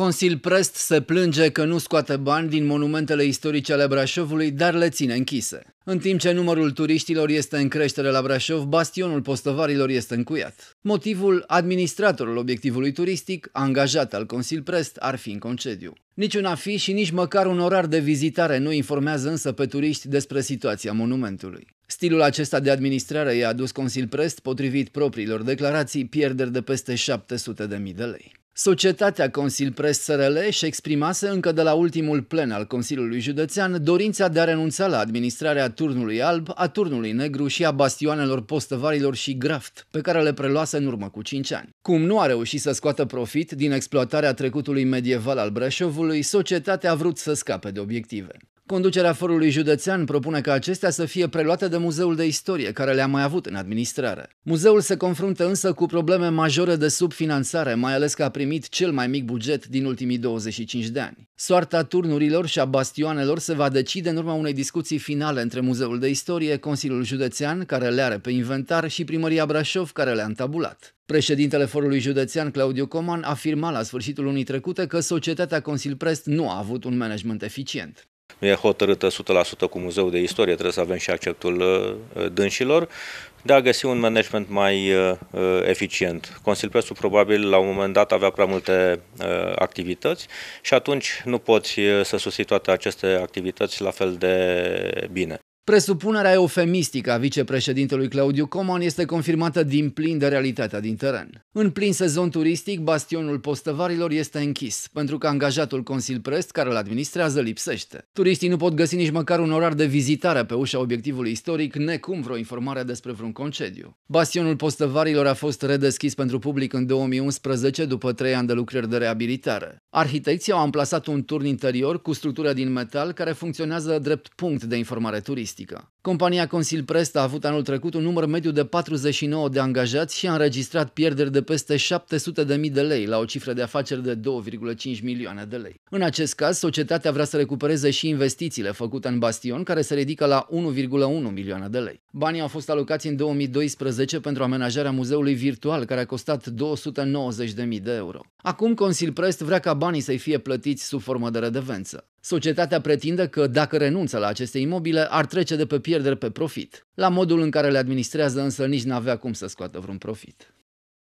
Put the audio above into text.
Consil Prest se plânge că nu scoate bani din monumentele istorice ale Brașovului, dar le ține închise. În timp ce numărul turiștilor este în creștere la Brașov, bastionul postăvarilor este încuiat. Motivul, administratorul obiectivului turistic, angajat al Consil Prest, ar fi în concediu. Niciun afiș și nici măcar un orar de vizitare nu informează însă pe turiști despre situația monumentului. Stilul acesta de administrare i-a adus Consil Prest, potrivit propriilor declarații, pierderi de peste 700.000 de lei. Societatea Consil Pres SRL și exprimase încă de la ultimul plen al Consiliului Județean dorința de a renunța la administrarea turnului alb, a turnului negru și a bastioanelor postăvarilor și graft, pe care le preluase în urmă cu 5 ani. Cum nu a reușit să scoată profit din exploatarea trecutului medieval al Brașovului, societatea a vrut să scape de obiective. Conducerea forului județean propune ca acestea să fie preluate de Muzeul de Istorie, care le-a mai avut în administrare. Muzeul se confruntă însă cu probleme majore de subfinanțare, mai ales că a primit cel mai mic buget din ultimii 25 de ani. Soarta turnurilor și a bastioanelor se va decide în urma unei discuții finale între Muzeul de Istorie, Consiliul Județean, care le are pe inventar, și Primăria Brașov, care le-a întabulat. Președintele Forului Județean Claudiu Coman afirma la sfârșitul lunii trecute că societatea Consilprest nu a avut un management eficient. Nu e hotărâtă 100% cu muzeul de istorie, trebuie să avem și acceptul uh, uh, dânșilor, de a găsi un management mai uh, eficient. Consiliul probabil la un moment dat avea prea multe activități și atunci nu poți să susții toate aceste activități la fel de bine. Presupunerea eufemistică a vicepreședintelui Claudiu Coman este confirmată din plin de realitatea din teren. În plin sezon turistic, bastionul postăvarilor este închis, pentru că angajatul Consil Prest, care îl administrează, lipsește. Turiștii nu pot găsi nici măcar un orar de vizitare pe ușa obiectivului istoric, necum vreo informare despre vreun concediu. Bastionul postăvarilor a fost redeschis pentru public în 2011, după trei ani de lucrări de reabilitare. Arhitecții au amplasat un turn interior cu structură din metal care funcționează drept punct de informare turistică turistică. Compania Consil Presta a avut anul trecut un număr mediu de 49 de angajați și a înregistrat pierderi de peste 700.000 de lei la o cifră de afaceri de 2,5 milioane de lei. În acest caz, societatea vrea să recupereze și investițiile făcute în Bastion, care se ridică la 1,1 milioane de lei. Banii au fost alocați în 2012 pentru amenajarea muzeului virtual, care a costat 290.000 de euro. Acum Consil Prest vrea ca banii să-i fie plătiți sub formă de redevență. Societatea pretinde că dacă renunță la aceste imobile, ar trece de pe pierderi pe profit. La modul în care le administrează însă nici n-avea cum să scoată vreun profit.